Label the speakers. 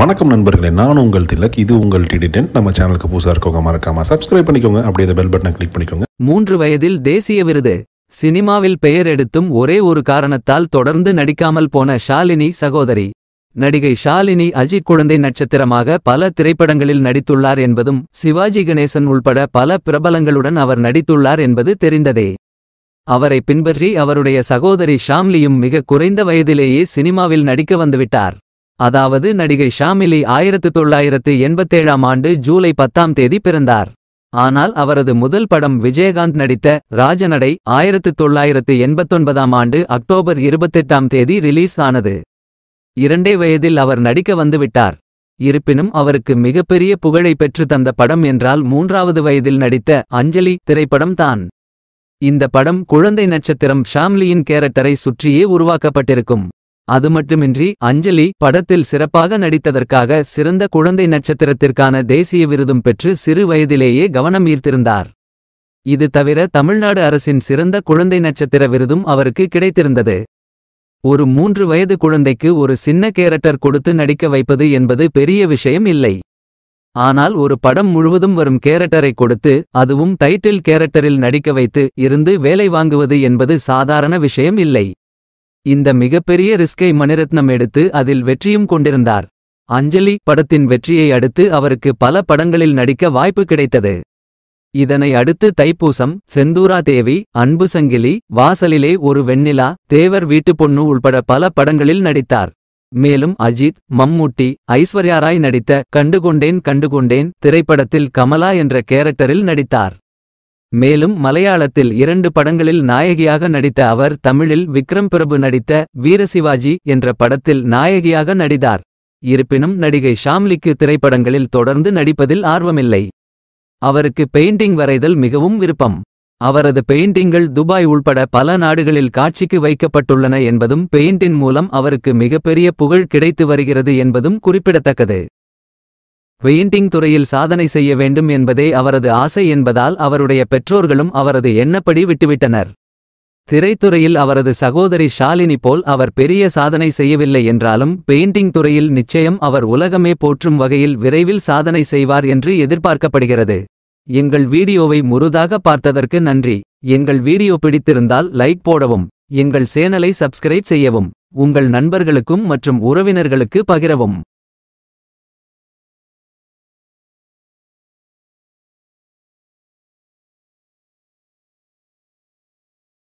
Speaker 1: வணக்கம் நண்பர்களே நான் உங்கள் திலக் இது உங்கள் டிடிடென்ட் நம்ம சேனலுக்கு புதுசாக இருக்கவங்க மறக்காம சப்ஸ்கிரைப் பண்ணிக்கோங்க அப்படியே பெல் பட்டனை கிளிக் பண்ணிக்கோங்க மூன்று வயதில் தேசிய விருது சினிமாவில் பெயர் எடுத்தும் ஒரே ஒரு காரணத்தால் தொடர்ந்து நடிக்காமல் போன ஷாலினி சகோதரி நடிகை ஷாலினி அஜித் குழந்தை நட்சத்திரமாக பல திரைப்படங்களில் நடித்துள்ளார் என்பதும் சிவாஜி கணேசன் உள்பட பல பிரபலங்களுடன் அவர் நடித்துள்ளார் என்பது தெரிந்ததே அவரை பின்பற்றி அவருடைய சகோதரி ஷாம்லியும் மிக குறைந்த வயதிலேயே சினிமாவில் நடிக்க வந்துவிட்டார் அதாவது நடிகை ஷாமிலி ஆயிரத்து தொள்ளாயிரத்து எண்பத்தேழாம் ஆண்டு ஜூலை பத்தாம் தேதி பிறந்தார் ஆனால் அவரது முதல் படம் விஜயகாந்த் நடித்த ராஜநடை ஆயிரத்து தொள்ளாயிரத்து எண்பத்தொன்பதாம் ஆண்டு அக்டோபர் இருபத்தெட்டாம் தேதி ரிலீஸ் ஆனது இரண்டே வயதில் அவர் நடிக்க வந்துவிட்டார் இருப்பினும் அவருக்கு மிகப்பெரிய புகழை பெற்று தந்த படம் என்றால் மூன்றாவது வயதில் நடித்த அஞ்சலி திரைப்படம் தான் இந்த படம் குழந்தை நட்சத்திரம் ஷாம்லியின் கேரக்டரை சுற்றியே உருவாக்கப்பட்டிருக்கும் அதுமட்டுமின்றி அஞ்சலி படத்தில் சிறப்பாக நடித்ததற்காக சிறந்த குழந்தை நட்சத்திரத்திற்கான தேசிய விருதும் பெற்று சிறு வயதிலேயே கவனம் ஈர்த்திருந்தார் இது தவிர தமிழ்நாடு அரசின் சிறந்த குழந்தை நட்சத்திர விருதும் அவருக்கு கிடைத்திருந்தது ஒரு மூன்று வயது குழந்தைக்கு ஒரு சின்ன கேரக்டர் கொடுத்து நடிக்க வைப்பது என்பது பெரிய விஷயம் இல்லை ஆனால் ஒரு படம் முழுவதும் வரும் கேரக்டரை கொடுத்து அதுவும் டைட்டில் கேரக்டரில் நடிக்க வைத்து இருந்து வேலை வாங்குவது என்பது சாதாரண விஷயம் இல்லை இந்த மிகப்பெரிய ரிஸ்கை மணிரத்னம் எடுத்து அதில் வெற்றியும் கொண்டிருந்தார் அஞ்சலி படத்தின் வெற்றியை அடுத்து அவருக்கு பல படங்களில் நடிக்க வாய்ப்பு கிடைத்தது இதனை அடுத்து தைப்பூசம் செந்தூரா தேவி அன்பு சங்கிலி வாசலிலே ஒரு வெண்ணிலா தேவர் வீட்டு பொண்ணு உள்பட பல படங்களில் நடித்தார் மேலும் அஜித் மம்முட்டி ஐஸ்வர்யாராய் நடித்த கண்டுகொண்டேன் கண்டுகொண்டேன் திரைப்படத்தில் கமலா என்ற கேரக்டரில் நடித்தார் மேலும் மலையாளத்தில் இரண்டு படங்களில் நாயகியாக நடித்த அவர் தமிழில் விக்ரம் பிரபு நடித்த வீரசிவாஜி என்ற படத்தில் நாயகியாக நடித்தார் இருப்பினும் நடிகை ஷாம்லிக்கு திரைப்படங்களில் தொடர்ந்து நடிப்பதில் ஆர்வமில்லை அவருக்கு பெயிண்டிங் வரைதல் மிகவும் விருப்பம் அவரது பெயிண்டிங்கள் துபாய் உள்பட பல நாடுகளில் காட்சிக்கு வைக்கப்பட்டுள்ளன என்பதும் பெயிண்டின் மூலம் அவருக்கு மிகப்பெரிய புகழ் கிடைத்து வருகிறது என்பதும் குறிப்பிடத்தக்கது பெயிண்டிங் துறையில் சாதனை செய்ய வேண்டும் என்பதே அவரது ஆசை என்பதால் அவருடைய பெற்றோர்களும் அவரது எண்ணப்படி விட்டுவிட்டனர் திரைத்துறையில் அவரது சகோதரி ஷாலினி போல் அவர் பெரிய சாதனை செய்யவில்லை என்றாலும் பெயிண்டிங் துறையில் நிச்சயம் அவர் உலகமே போற்றும் வகையில் விரைவில் சாதனை செய்வார் என்று எதிர்பார்க்கப்படுகிறது எங்கள் வீடியோவை முருதாக பார்த்ததற்கு நன்றி எங்கள் வீடியோ பிடித்திருந்தால் லைக் போடவும் எங்கள் சேனலை சப்ஸ்கிரைப் செய்யவும் உங்கள் நண்பர்களுக்கும் மற்றும் உறவினர்களுக்கு பகிரவும்